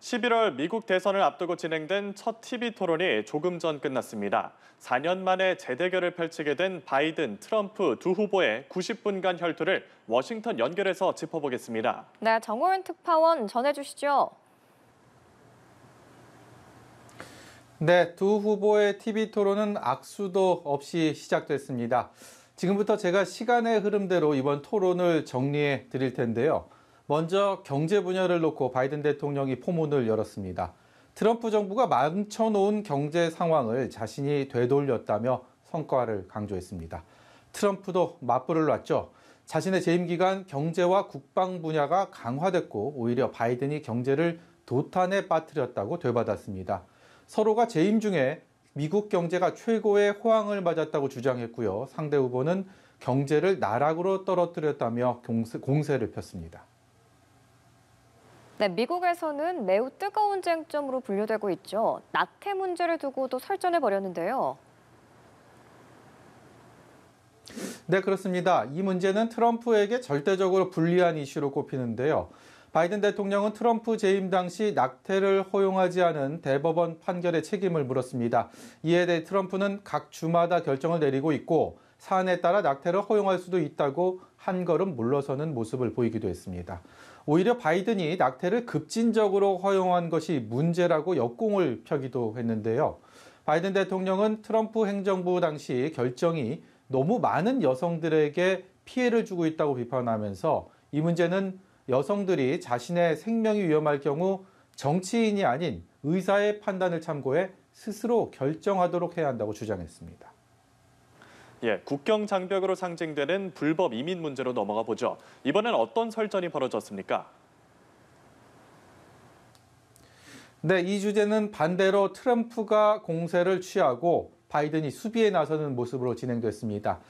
11월 미국 대선을 앞두고 진행된 첫 TV 토론이 조금 전 끝났습니다. 4년 만에 재대결을 펼치게 된 바이든, 트럼프 두 후보의 90분간 혈투를 워싱턴 연결해서 짚어보겠습니다. 네, 정호은 특파원 전해주시죠. 네, 두 후보의 TV 토론은 악수도 없이 시작됐습니다. 지금부터 제가 시간의 흐름대로 이번 토론을 정리해 드릴 텐데요. 먼저 경제 분야를 놓고 바이든 대통령이 포문을 열었습니다. 트럼프 정부가 망쳐놓은 경제 상황을 자신이 되돌렸다며 성과를 강조했습니다. 트럼프도 맞불을 놨죠. 자신의 재임 기간 경제와 국방 분야가 강화됐고 오히려 바이든이 경제를 도탄에 빠뜨렸다고 되받았습니다. 서로가 재임 중에 미국 경제가 최고의 호황을 맞았다고 주장했고요. 상대 후보는 경제를 나락으로 떨어뜨렸다며 공세, 공세를 폈습니다. 네, 미국에서는 매우 뜨거운 쟁점으로 분류되고 있죠. 낙태 문제를 두고도 설전을 벌였는데요. 네, 그렇습니다. 이 문제는 트럼프에게 절대적으로 불리한 이슈로 꼽히는데요. 바이든 대통령은 트럼프 재임 당시 낙태를 허용하지 않은 대법원 판결의 책임을 물었습니다. 이에 대해 트럼프는 각 주마다 결정을 내리고 있고 사안에 따라 낙태를 허용할 수도 있다고 한 걸음 물러서는 모습을 보이기도 했습니다. 오히려 바이든이 낙태를 급진적으로 허용한 것이 문제라고 역공을 펴기도 했는데요. 바이든 대통령은 트럼프 행정부 당시 결정이 너무 많은 여성들에게 피해를 주고 있다고 비판하면서 이 문제는 여성들이 자신의 생명이 위험할 경우 정치인이 아닌 의사의 판단을 참고해 스스로 결정하도록 해야 한다고 주장했습니다. 예, 국경 장벽으로 상징되는 불법 이민 문제로 넘어가 보죠. 이번엔 어떤 설전이 벌어졌습니까? 네, 이 주제는 반대로 트럼프가 공세를 취하고 바이든이 수비에 나서는 모습으로 진행됐습니다.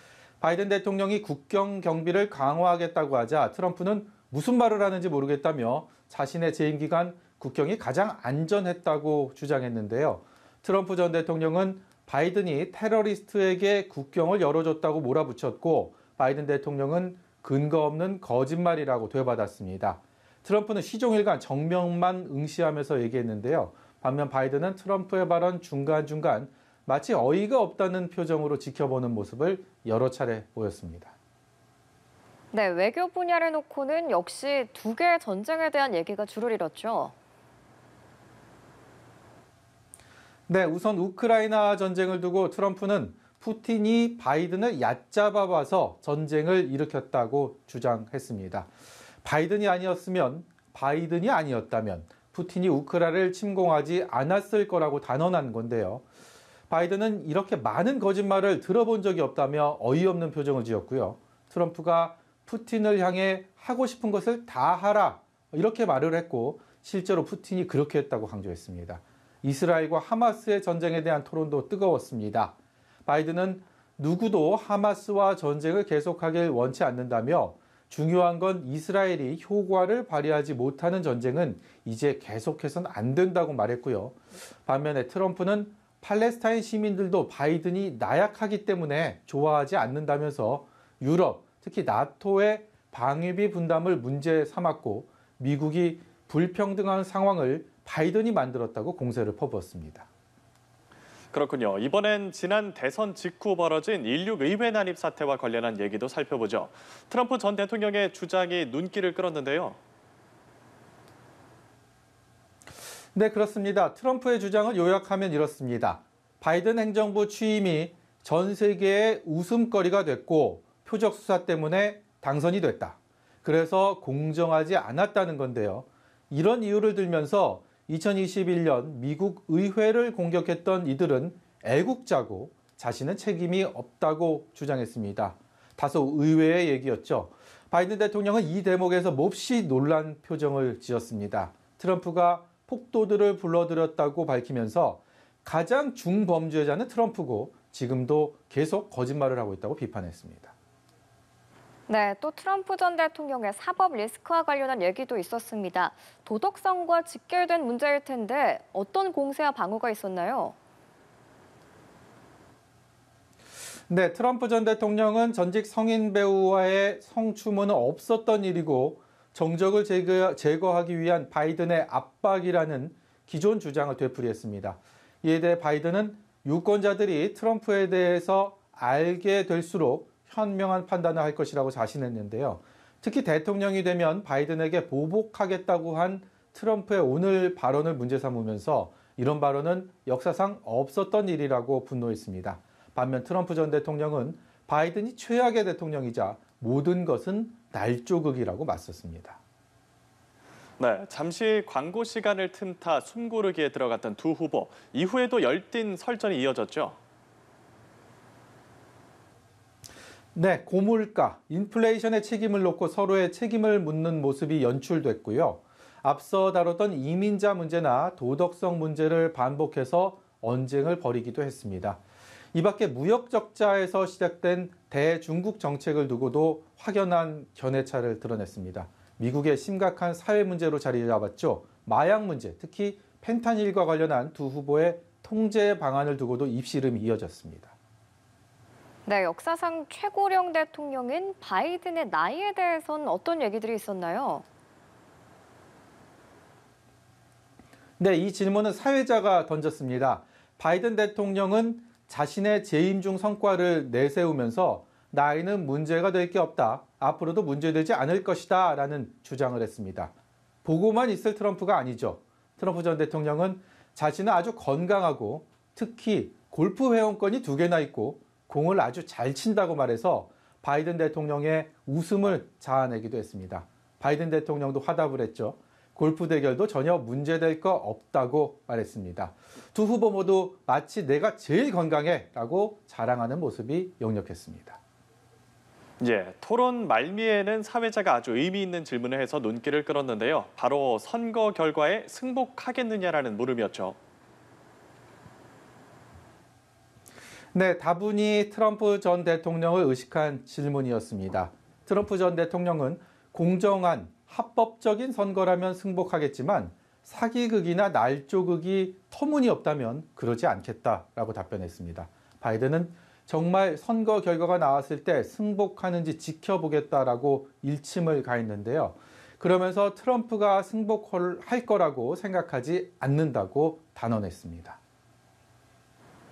바이든 대통령이 국경 경비를 강화하겠다고 하자 트럼프는 무슨 말을 하는지 모르겠다며 자신의 재임 기간 국경이 가장 안전했다고 주장했는데요. 트럼프 전 대통령은 바이든이 테러리스트에게 국경을 열어줬다고 몰아붙였고 바이든 대통령은 근거 없는 거짓말이라고 되받았습니다. 트럼프는 시종일관 정명만 응시하면서 얘기했는데요. 반면 바이든은 트럼프의 발언 중간중간 마치 어이가 없다는 표정으로 지켜보는 모습을 여러 차례 보였습니다. 네, 외교 분야를 놓고는 역시 두 개의 전쟁에 대한 얘기가 주를 이뤘죠. 네, 우선 우크라이나 전쟁을 두고 트럼프는 푸틴이 바이든을 얕잡아봐서 전쟁을 일으켰다고 주장했습니다. 바이든이 아니었으면, 바이든이 아니었다면, 푸틴이 우크라를 침공하지 않았을 거라고 단언한 건데요. 바이든은 이렇게 많은 거짓말을 들어본 적이 없다며 어이없는 표정을 지었고요. 트럼프가 푸틴을 향해 하고 싶은 것을 다 하라 이렇게 말을 했고 실제로 푸틴이 그렇게 했다고 강조했습니다. 이스라엘과 하마스의 전쟁에 대한 토론도 뜨거웠습니다. 바이든은 누구도 하마스와 전쟁을 계속하길 원치 않는다며 중요한 건 이스라엘이 효과를 발휘하지 못하는 전쟁은 이제 계속해선 안 된다고 말했고요. 반면에 트럼프는 팔레스타인 시민들도 바이든이 나약하기 때문에 좋아하지 않는다면서 유럽, 특히 나토의 방위비 분담을 문제 삼았고 미국이 불평등한 상황을 바이든이 만들었다고 공세를 퍼부었습니다. 그렇군요. 이번엔 지난 대선 직후 벌어진 인류 의회 난입 사태와 관련한 얘기도 살펴보죠. 트럼프 전 대통령의 주장이 눈길을 끌었는데요. 네, 그렇습니다. 트럼프의 주장을 요약하면 이렇습니다. 바이든 행정부 취임이 전 세계의 웃음거리가 됐고 표적 수사 때문에 당선이 됐다. 그래서 공정하지 않았다는 건데요. 이런 이유를 들면서 2021년 미국 의회를 공격했던 이들은 애국자고 자신은 책임이 없다고 주장했습니다. 다소 의외의 얘기였죠. 바이든 대통령은 이 대목에서 몹시 놀란 표정을 지었습니다. 트럼프가 폭도들을 불러들였다고 밝히면서 가장 중범죄자는 트럼프고 지금도 계속 거짓말을 하고 있다고 비판했습니다. 네, 또 트럼프 전 대통령의 사법 리스크와 관련한 얘기도 있었습니다. 도덕성과 직결된 문제일 텐데 어떤 공세와 방어가 있었나요? 네, 트럼프 전 대통령은 전직 성인 배우와의 성추문은 없었던 일이고 정적을 제거, 하기 위한 바이든의 압박이라는 기존 주장을 되풀이했습니다. 이에 대해 바이든은 유권자들이 트럼프에 대해서 알게 될수록 현명한 판단을 할 것이라고 자신했는데요. 특히 대통령이 되면 바이든에게 보복하겠다고 한 트럼프의 오늘 발언을 문제 삼으면서 이런 발언은 역사상 없었던 일이라고 분노했습니다. 반면 트럼프 전 대통령은 바이든이 최악의 대통령이자 모든 것은 날조극이라고 맞섰습니다. 네, 잠시 광고 시간을 틈타 숨고르기에 들어갔던 두 후보 이후에도 열띤 설전이 이어졌죠. 네, 고물가, 인플레이션의 책임을 놓고 서로의 책임을 묻는 모습이 연출됐고요. 앞서 다뤘던 이민자 문제나 도덕성 문제를 반복해서 언쟁을 벌이기도 했습니다. 이 밖에 무역 적자에서 시작된 대중국 정책을 두고도 확연한 견해차를 드러냈습니다. 미국의 심각한 사회 문제로 자리 잡았죠. 마약 문제, 특히 펜타닐과 관련한 두 후보의 통제 방안을 두고도 입씨름이 이어졌습니다. 네, 역사상 최고령 대통령인 바이든의 나이에 대해선 어떤 얘기들이 있었나요? 네, 이 질문은 사회자가 던졌습니다. 바이든 대통령은 자신의 재임 중 성과를 내세우면서 나이는 문제가 될 게 없다. 앞으로도 문제되지 않을 것이다. 라는 주장을 했습니다. 보고만 있을 트럼프가 아니죠. 트럼프 전 대통령은 자신은 아주 건강하고 특히 골프 회원권이 두 개나 있고 공을 아주 잘 친다고 말해서 바이든 대통령의 웃음을 자아내기도 했습니다. 바이든 대통령도 화답을 했죠. 골프 대결도 전혀 문제될 거 없다고 말했습니다. 두 후보 모두 마치 내가 제일 건강해 라고 자랑하는 모습이 역력했습니다. 예, 토론 말미에는 사회자가 아주 의미 있는 질문을 해서 눈길을 끌었는데요. 바로 선거 결과에 승복하겠느냐라는 물음이었죠. 네, 다분히 트럼프 전 대통령을 의식한 질문이었습니다. 트럼프 전 대통령은 공정한 합법적인 선거라면 승복하겠지만 사기극이나 날조극이 터무니없다면 그러지 않겠다라고 답변했습니다. 바이든은 정말 선거 결과가 나왔을 때 승복하는지 지켜보겠다라고 일침을 가했는데요. 그러면서 트럼프가 승복할 거라고 생각하지 않는다고 단언했습니다.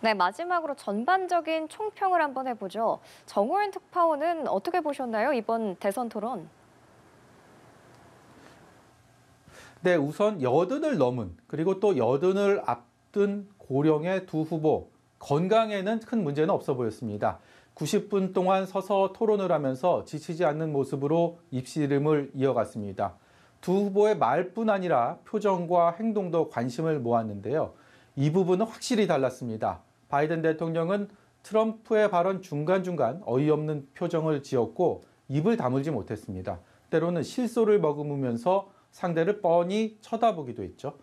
네, 마지막으로 전반적인 총평을 한번 해보죠. 정호연 특파원은 어떻게 보셨나요? 이번 대선 토론. 네, 우선 여든을 넘은 그리고 또 여든을 앞둔 고령의 두 후보 건강에는 큰 문제는 없어 보였습니다. 90분 동안 서서 토론을 하면서 지치지 않는 모습으로 입씨름을 이어갔습니다. 두 후보의 말뿐 아니라 표정과 행동도 관심을 모았는데요. 이 부분은 확실히 달랐습니다. 바이든 대통령은 트럼프의 발언 중간중간 어이없는 표정을 지었고 입을 다물지 못했습니다. 때로는 실소를 머금으면서 상대를 뻔히 쳐다보기도 했죠.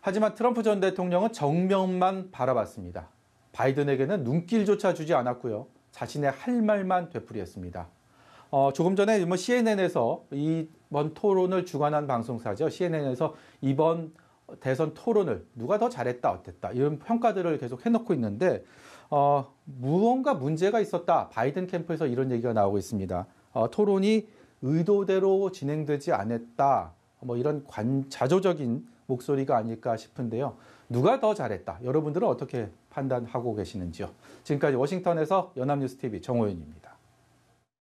하지만 트럼프 전 대통령은 정면만 바라봤습니다. 바이든에게는 눈길조차 주지 않았고요. 자신의 할 말만 되풀이했습니다. 어, 조금 전에 뭐 CNN에서 이번 토론을 주관한 방송사죠. CNN에서 이번 대선 토론을 누가 더 잘했다 어땠다 이런 평가들을 계속 해놓고 있는데 어, 무언가 문제가 있었다 바이든 캠프에서 이런 얘기가 나오고 있습니다. 어, 토론이 의도대로 진행되지 않았다 뭐 이런 관, 자조적인 목소리가 아닐까 싶은데요. 누가 더 잘했다 여러분들은 어떻게 판단하고 계시는지요? 지금까지 워싱턴에서 연합뉴스 TV 정호윤입니다.